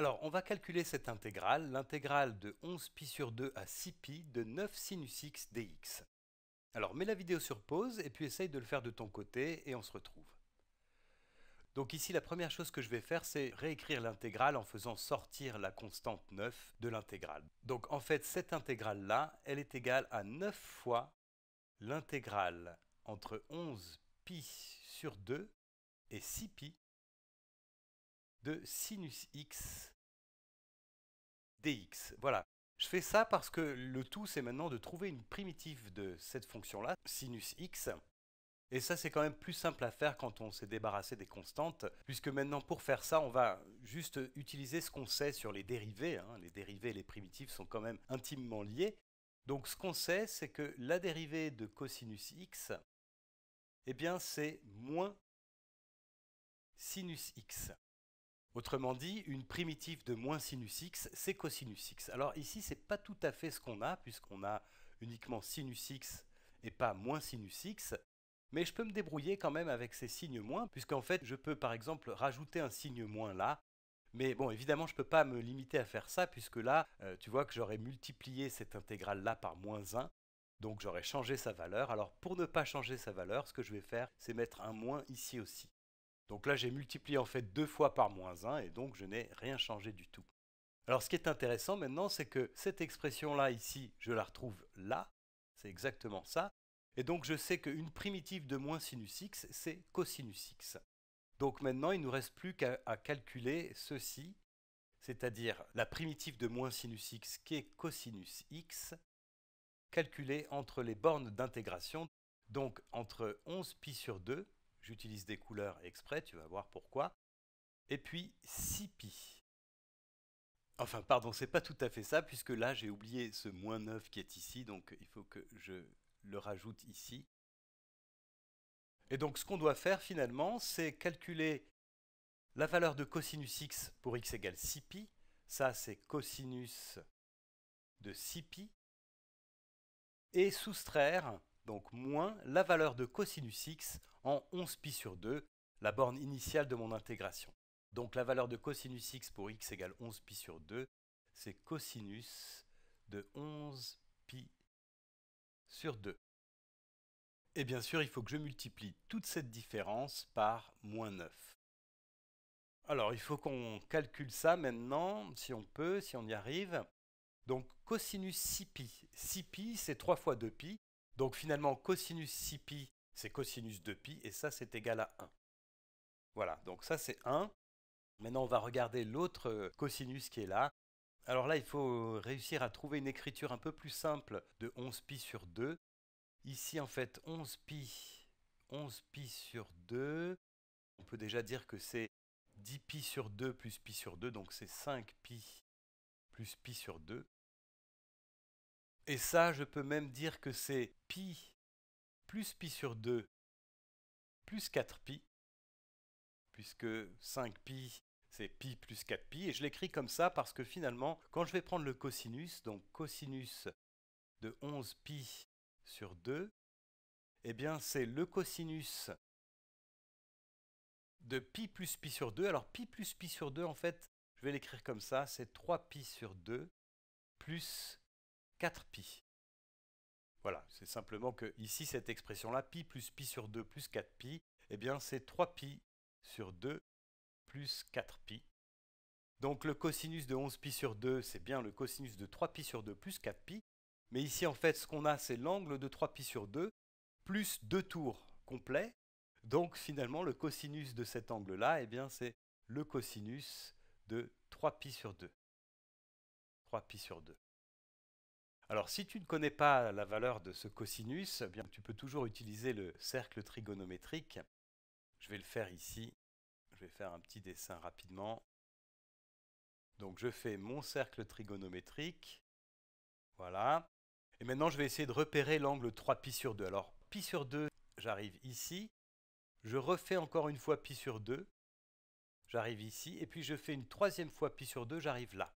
Alors, on va calculer cette intégrale, l'intégrale de 11π sur 2 à 6π de 9 sinus x dx. Alors, mets la vidéo sur pause et puis essaye de le faire de ton côté et on se retrouve. Donc ici, la première chose que je vais faire, c'est réécrire l'intégrale en faisant sortir la constante 9 de l'intégrale. Donc en fait, cette intégrale-là, elle est égale à 9 fois l'intégrale entre 11 pi sur 2 et 6 pi de sinus x dx. Voilà. Je fais ça parce que le tout, c'est maintenant de trouver une primitive de cette fonction-là, sinus x. Et ça, c'est quand même plus simple à faire quand on s'est débarrassé des constantes, puisque maintenant, pour faire ça, on va juste utiliser ce qu'on sait sur les dérivées. Hein. Les dérivées et les primitives sont quand même intimement liées. Donc, ce qu'on sait, c'est que la dérivée de cosinus x, eh bien, c'est moins sinus x. Autrement dit, une primitive de moins sinus x, c'est cosinus x. Alors ici, ce n'est pas tout à fait ce qu'on a, puisqu'on a uniquement sinus x et pas moins sinus x. Mais je peux me débrouiller quand même avec ces signes moins, puisqu'en fait, je peux par exemple rajouter un signe moins là. Mais bon, évidemment, je ne peux pas me limiter à faire ça, puisque là, euh, tu vois que j'aurais multiplié cette intégrale-là par moins 1, donc j'aurais changé sa valeur. Alors pour ne pas changer sa valeur, ce que je vais faire, c'est mettre un moins ici aussi. Donc là, j'ai multiplié en fait deux fois par moins 1 et donc je n'ai rien changé du tout. Alors ce qui est intéressant maintenant, c'est que cette expression-là ici, je la retrouve là, c'est exactement ça. Et donc je sais qu'une primitive de moins sinus x, c'est cosinus x. Donc maintenant, il ne nous reste plus qu'à calculer ceci, c'est-à-dire la primitive de moins sinus x qui est cosinus x, calculée entre les bornes d'intégration, donc entre 11 pi sur 2 J'utilise des couleurs exprès, tu vas voir pourquoi. Et puis 6π. Enfin, pardon, ce n'est pas tout à fait ça, puisque là j'ai oublié ce moins 9 qui est ici, donc il faut que je le rajoute ici. Et donc ce qu'on doit faire finalement, c'est calculer la valeur de cosinus x pour x égale 6pi. Ça, c'est cosinus de 6pi. Et soustraire, donc moins, la valeur de cosinus x en 11 pi sur 2, la borne initiale de mon intégration. Donc la valeur de cosinus x pour x égale 11 pi sur 2, c'est cosinus de 11 pi sur 2. Et bien sûr, il faut que je multiplie toute cette différence par moins 9. Alors, il faut qu'on calcule ça maintenant, si on peut, si on y arrive. Donc, cosinus 6pi. 6pi, c'est 3 fois 2pi. Donc, finalement, cosinus 6pi, c'est cosinus de π et ça c'est égal à 1. Voilà, donc ça c'est 1. Maintenant on va regarder l'autre euh, cosinus qui est là. Alors là il faut euh, réussir à trouver une écriture un peu plus simple de 11π sur 2. Ici en fait 11π, 11π sur 2, on peut déjà dire que c'est 10π sur 2 plus π sur 2, donc c'est 5π plus π sur 2. Et ça, je peux même dire que c'est pi plus pi sur 2 plus 4 pi, puisque 5 pi c'est pi plus 4 pi, et je l'écris comme ça parce que finalement, quand je vais prendre le cosinus, donc cosinus de 11 pi sur 2, eh bien c'est le cosinus de pi plus pi sur 2. Alors pi plus pi sur 2, en fait, je vais l'écrire comme ça, c'est 3 pi sur 2 plus 4 pi. Voilà, c'est simplement que ici, cette expression-là, pi plus pi sur 2 plus 4 pi, eh bien, c'est 3 pi sur 2 plus 4 pi. Donc le cosinus de 11 pi sur 2, c'est bien le cosinus de 3 pi sur 2 plus 4 pi. Mais ici, en fait, ce qu'on a, c'est l'angle de 3 pi sur 2 plus 2 tours complets. Donc finalement, le cosinus de cet angle-là, eh bien, c'est le cosinus de 3 pi sur 2. 3 pi sur 2. Alors, si tu ne connais pas la valeur de ce cosinus, eh bien, tu peux toujours utiliser le cercle trigonométrique. Je vais le faire ici. Je vais faire un petit dessin rapidement. Donc, je fais mon cercle trigonométrique. Voilà. Et maintenant, je vais essayer de repérer l'angle 3 pi sur 2. Alors, pi sur 2, j'arrive ici. Je refais encore une fois pi sur 2. J'arrive ici. Et puis, je fais une troisième fois pi sur 2, j'arrive là.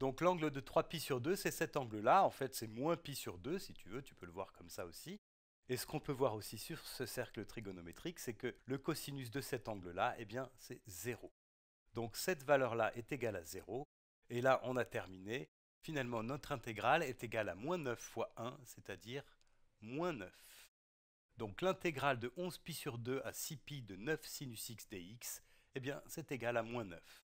Donc l'angle de 3 π sur 2, c'est cet angle-là. En fait, c'est moins π sur 2, si tu veux, tu peux le voir comme ça aussi. Et ce qu'on peut voir aussi sur ce cercle trigonométrique, c'est que le cosinus de cet angle-là, eh bien, c'est 0. Donc cette valeur-là est égale à 0. Et là, on a terminé. Finalement, notre intégrale est égale à moins 9 fois 1, c'est-à-dire moins 9. Donc l'intégrale de 11 π sur 2 à 6 π de 9 sinus x dx, eh bien, c'est égal à moins 9.